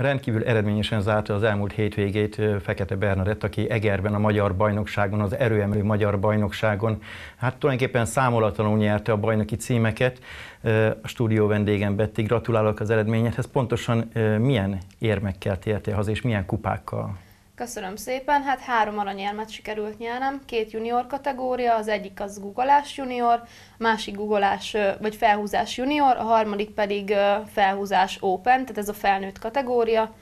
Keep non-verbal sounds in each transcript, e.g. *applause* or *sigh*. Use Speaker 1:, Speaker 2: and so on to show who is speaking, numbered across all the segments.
Speaker 1: Rendkívül eredményesen zárta az elmúlt hétvégét Fekete Bernadett, aki Egerben a magyar bajnokságon, az erőemelő magyar bajnokságon, hát tulajdonképpen számolatlanul nyerte a bajnoki címeket. A stúdió vendégem Betty, gratulálok az eredményedhez. Pontosan milyen érmekkel tértél haza, és milyen kupákkal?
Speaker 2: Köszönöm szépen, hát három aranyérmet sikerült nyernem, két junior kategória, az egyik az googleás junior, a másik googleás vagy felhúzás junior, a harmadik pedig felhúzás open, tehát ez a felnőtt kategória.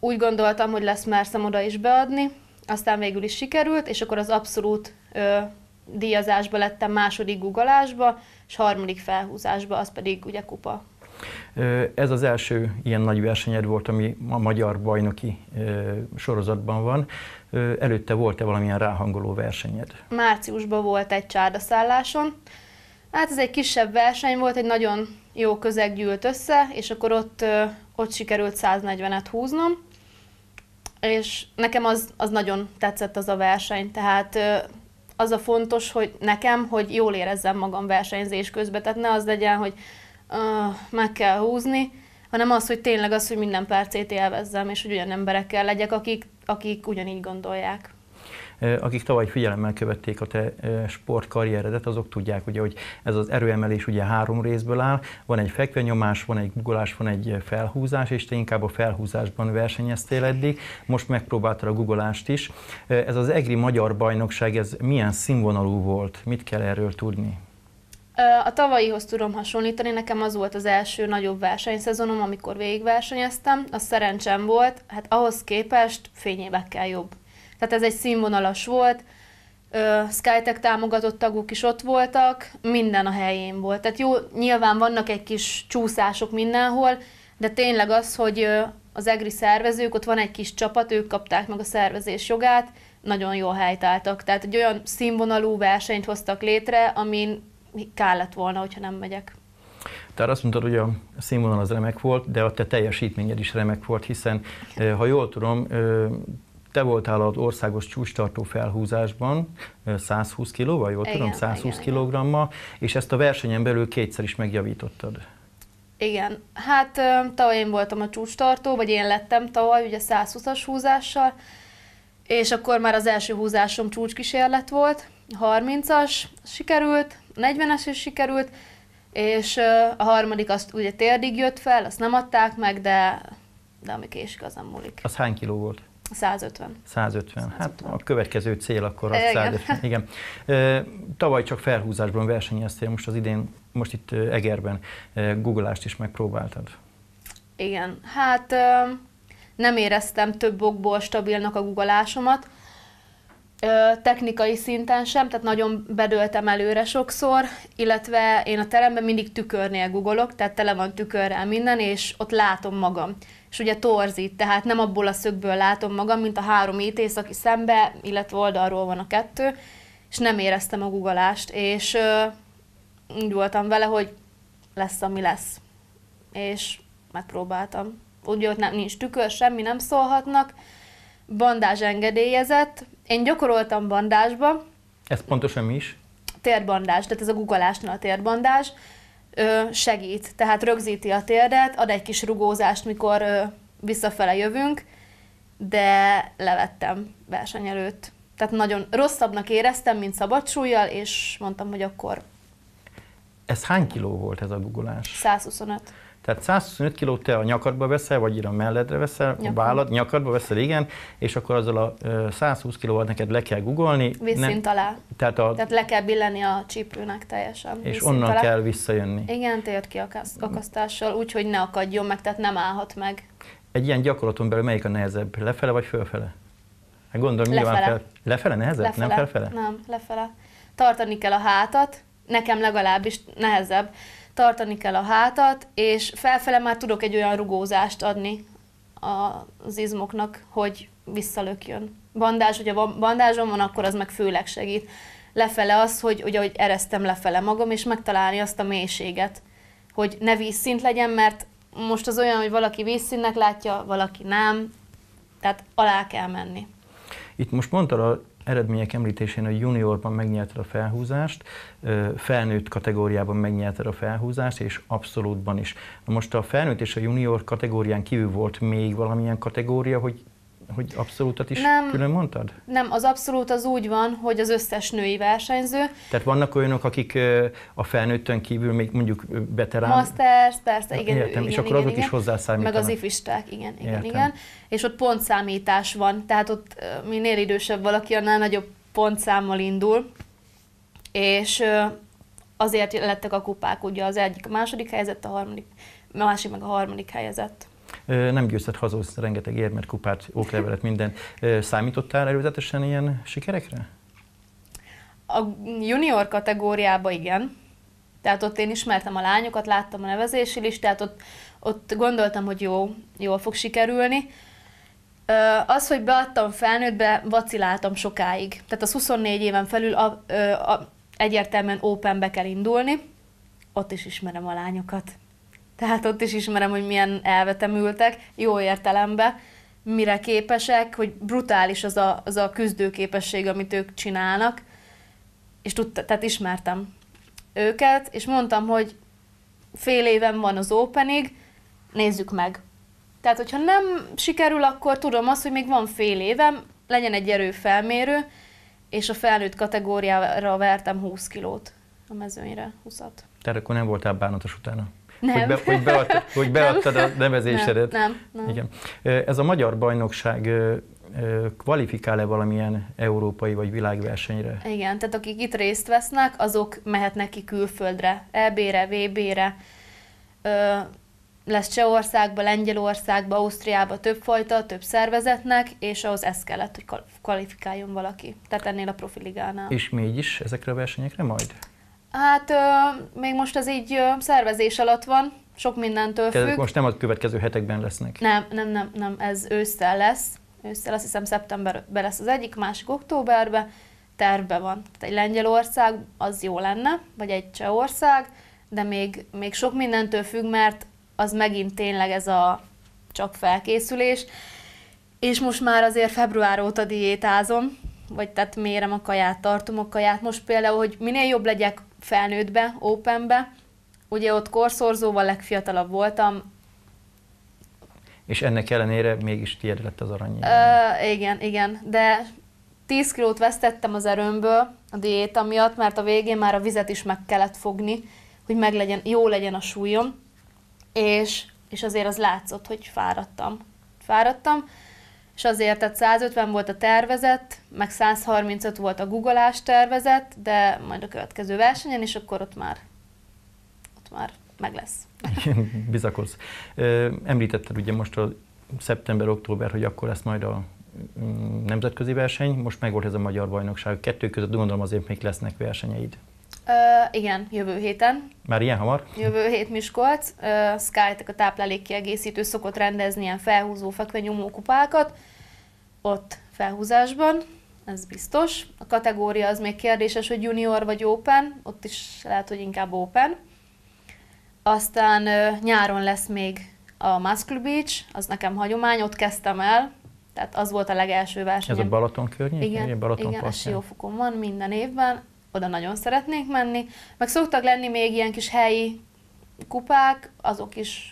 Speaker 2: Úgy gondoltam, hogy lesz merszem oda is beadni, aztán végül is sikerült, és akkor az abszolút ö, díjazásba lettem második googleásba és harmadik felhúzásba, az pedig ugye kupa.
Speaker 1: Ez az első ilyen nagy versenyed volt, ami a magyar bajnoki sorozatban van. Előtte volt-e valamilyen ráhangoló versenyed?
Speaker 2: Márciusban volt egy csárdaszálláson. Hát ez egy kisebb verseny volt, egy nagyon jó közeg gyűlt össze, és akkor ott, ott sikerült 140-et húznom, és nekem az, az nagyon tetszett az a verseny, tehát az a fontos, hogy nekem, hogy jól érezzem magam versenyzés közben, tehát ne az legyen, hogy uh, meg kell húzni, hanem az, hogy tényleg az, hogy minden percét élvezzem, és hogy olyan emberekkel legyek, akik, akik ugyanígy gondolják
Speaker 1: akik tavaly figyelemmel követték a te sportkarrieredet, azok tudják, ugye, hogy ez az erőemelés ugye három részből áll. Van egy fekvenyomás, van egy guggolás, van egy felhúzás, és te inkább a felhúzásban versenyeztél eddig, most megpróbáltad a guggolást is. Ez az EGRI Magyar Bajnokság, ez milyen színvonalú volt? Mit kell erről tudni?
Speaker 2: A tavalyihoz tudom hasonlítani, nekem az volt az első nagyobb versenyszezonom, amikor végigversenyeztem, az szerencsem volt, hát ahhoz képest fényévekkel jobb. Tehát ez egy színvonalas volt, Skytech támogatott tagok is ott voltak, minden a helyén volt. Tehát jó, nyilván vannak egy kis csúszások mindenhol, de tényleg az, hogy az EGRI szervezők, ott van egy kis csapat, ők kapták meg a szervezés jogát, nagyon jól helytáltak. Tehát egy olyan színvonalú versenyt hoztak létre, amin kár lett volna, hogyha nem megyek.
Speaker 1: Tehát azt mondtad, hogy a színvonal az remek volt, de a te teljesítményed is remek volt, hiszen ha jól tudom, te voltál az országos csúcstartó felhúzásban 120 kilóval, jól igen, tudom, 120 kilogrammal, és ezt a versenyen belül kétszer is megjavítottad.
Speaker 2: Igen, hát tavaly én voltam a csúcstartó, vagy én lettem tavaly, ugye 120-as húzással, és akkor már az első húzásom csúcskísérlet volt, 30-as, sikerült, 40-es is sikerült, és a harmadik azt ugye térdig jött fel, azt nem adták meg, de, de ami késik, az nem múlik.
Speaker 1: Az hány kiló volt?
Speaker 2: 150.
Speaker 1: 150. Hát 150. a következő cél akkor az 150. Igen. Tavaly csak felhúzásban versenyeztél, most az idén, most itt Egerben googleást is megpróbáltad.
Speaker 2: Igen, hát nem éreztem több okból stabilnak a googleásomat technikai szinten sem, tehát nagyon bedöltem előre sokszor, illetve én a teremben mindig tükörnél googolok, tehát tele van tükörrel minden, és ott látom magam. És ugye torzít, tehát nem abból a szögből látom magam, mint a három ítész, aki szembe, illetve oldalról van a kettő, és nem éreztem a gugolást, és ö, úgy voltam vele, hogy lesz, ami lesz. És megpróbáltam. Úgy, hogy nem, nincs tükör, semmi nem szólhatnak, bandázs engedélyezett, én gyakoroltam bandásba.
Speaker 1: Ez pontosan mi is?
Speaker 2: Térbandás, tehát ez a guggolásnál a térbandás ö, segít, tehát rögzíti a térdet, ad egy kis rugózást, mikor ö, visszafele jövünk, de levettem verseny előtt. Tehát nagyon rosszabbnak éreztem, mint szabadsúlyjal, és mondtam, hogy akkor...
Speaker 1: Ez hány kiló volt ez a guggolás?
Speaker 2: 125.
Speaker 1: Tehát 125 kilót te a nyakadba veszel, vagy így a melledre veszel, a vállad, nyakadba veszel, igen, és akkor azzal a 120 kilóval neked le kell guggolni. Visszint alá. Tehát, a, tehát
Speaker 2: le kell billeni a csípőnek teljesen. És onnan alá. kell
Speaker 1: visszajönni.
Speaker 2: Igen, tért ki akasztással, úgyhogy ne akadjon meg, tehát nem állhat meg.
Speaker 1: Egy ilyen gyakorlaton belül melyik a nehezebb, lefele vagy fölfele? Hát gondolom, lefele. nyilván fel... Lefele nehezebb? Lefele. Nem felfele?
Speaker 2: Nem, lefele. Tartani kell a hátat, nekem legalábbis nehezebb tartani kell a hátat, és felfele már tudok egy olyan rugózást adni az izmoknak, hogy visszalökjön. Bandázs, hogyha bandázsom van, akkor az meg főleg segít. Lefele az, hogy, ugye, hogy ereztem lefele magam, és megtalálni azt a mélységet, hogy ne vízszint legyen, mert most az olyan, hogy valaki vízszínnek látja, valaki nem, tehát alá kell menni.
Speaker 1: Itt most mondtad a eredmények említésén, hogy juniorban megnyerted a felhúzást, felnőtt kategóriában megnyerted a felhúzást, és abszolútban is. Na most a felnőtt és a junior kategórián kívül volt még valamilyen kategória, hogy hogy abszolútat is nem, külön mondtad?
Speaker 2: Nem, az abszolút az úgy van, hogy az összes női versenyző.
Speaker 1: Tehát vannak olyanok, akik a felnőttön kívül még mondjuk veterán...
Speaker 2: Masters, persze, igen. Értem, igen, és igen, akkor igen, azok igen. is hozzászámítanak. Meg az ifisták, igen, igen, Értem. igen. És ott pontszámítás van, tehát ott minél idősebb valaki, annál nagyobb pontszámmal indul. És azért lettek a kupák, ugye az egyik a második helyzet, a harmadik, a másik meg a harmadik helyezett
Speaker 1: nem győzted hazahozni rengeteg érmet, kupát, oklevelet, minden. Számítottál előzetesen ilyen sikerekre?
Speaker 2: A junior kategóriába igen. Tehát ott én ismertem a lányokat, láttam a nevezési listát, ott, ott gondoltam, hogy jó, jól fog sikerülni. Az, hogy beadtam felnőttbe, vaciláltam sokáig. Tehát az 24 éven felül a, a, a, egyértelműen be kell indulni. Ott is ismerem a lányokat. Tehát ott is ismerem, hogy milyen elvetemültek, jó értelemben, mire képesek, hogy brutális az a, az a küzdőképesség, amit ők csinálnak, és tudta, tehát ismertem őket, és mondtam, hogy fél éven van az opening, nézzük meg. Tehát, hogyha nem sikerül, akkor tudom azt, hogy még van fél évem, legyen egy erőfelmérő, és a felnőtt kategóriára vertem 20 kilót a mezőnyre, 20-at.
Speaker 1: Tehát akkor nem voltál bánatos utána? Nem. Hogy, be, hogy, beadta, *laughs* hogy beadtad nem. a nevezésedet. Nem, nem, nem. Igen. Ez a magyar bajnokság kvalifikál-e valamilyen európai vagy világversenyre?
Speaker 2: Igen, tehát akik itt részt vesznek, azok mehetnek ki külföldre, EB-re, VB-re, lesz Csehországba, Lengyelországba, Ausztriába többfajta, több szervezetnek, és ahhoz ez kellett, hogy kvalifikáljon valaki. Tehát ennél a profiligánál. És
Speaker 1: mégis ezekre a versenyekre majd?
Speaker 2: Hát ö, még most az így ö, szervezés alatt van, sok mindentől függ. most
Speaker 1: nem a következő hetekben lesznek.
Speaker 2: Nem, nem, nem, nem, ez ősszel lesz. Ősszel azt hiszem szeptemberben lesz az egyik, másik októberben. Tervben van. Tehát egy Lengyelország az jó lenne, vagy egy Csehország, de még, még sok mindentől függ, mert az megint tényleg ez a csak felkészülés. És most már azért február óta diétázom, vagy tehát mérem a kaját, tartom a kaját. Most például, hogy minél jobb legyek felnőttbe, openbe. Ugye ott korszorzóval legfiatalabb voltam.
Speaker 1: És ennek ellenére mégis tiéd lett az arany.
Speaker 2: Ö, igen, igen, de 10 kilót vesztettem az erőmből a diéta miatt, mert a végén már a vizet is meg kellett fogni, hogy meg legyen, jó legyen a súlyom, és, és azért az látszott, hogy fáradtam. Fáradtam, és azért, tehát 150 volt a tervezet, meg 135 volt a googleás tervezet, de majd a következő versenyen, és akkor ott már, ott már meg lesz.
Speaker 1: Bizakodsz. Említetted ugye most a szeptember-október, hogy akkor lesz majd a mm, nemzetközi verseny, most meg volt ez a magyar bajnokság. Kettő között gondolom azért még lesznek versenyeid.
Speaker 2: Uh, igen, jövő héten.
Speaker 1: Már ilyen hamar? Jövő
Speaker 2: hét Miskolc. Uh, Skytek a táplálékkiegészítő szokott rendezni ilyen felhúzó fekvenyomó kupákat. Ott felhúzásban, ez biztos. A kategória az még kérdéses, hogy junior vagy open, ott is lehet, hogy inkább open. Aztán uh, nyáron lesz még a Muscle Beach, az nekem hagyomány, ott kezdtem el, tehát az volt a legelső verseny. Ez a
Speaker 1: Balaton környék? Igen, Balaton igen, a Siófokon
Speaker 2: van minden évben, oda nagyon szeretnénk menni. Meg szoktak lenni még ilyen kis helyi kupák, azok is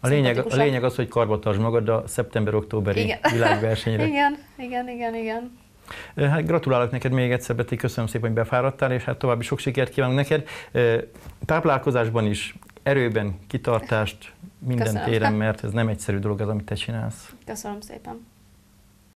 Speaker 2: a lényeg, a lényeg
Speaker 1: az, hogy karba tartsd magad a szeptember-októberi igen. *laughs* világversenyre.
Speaker 2: igen, igen, igen, igen.
Speaker 1: Hát gratulálok neked még egyszer, Beti, köszönöm szépen, hogy befáradtál, és hát további sok sikert kívánok neked. Táplálkozásban is, erőben, kitartást, minden Köszönöm. téren, mert ez nem egyszerű dolog az, amit te csinálsz.
Speaker 2: Köszönöm szépen.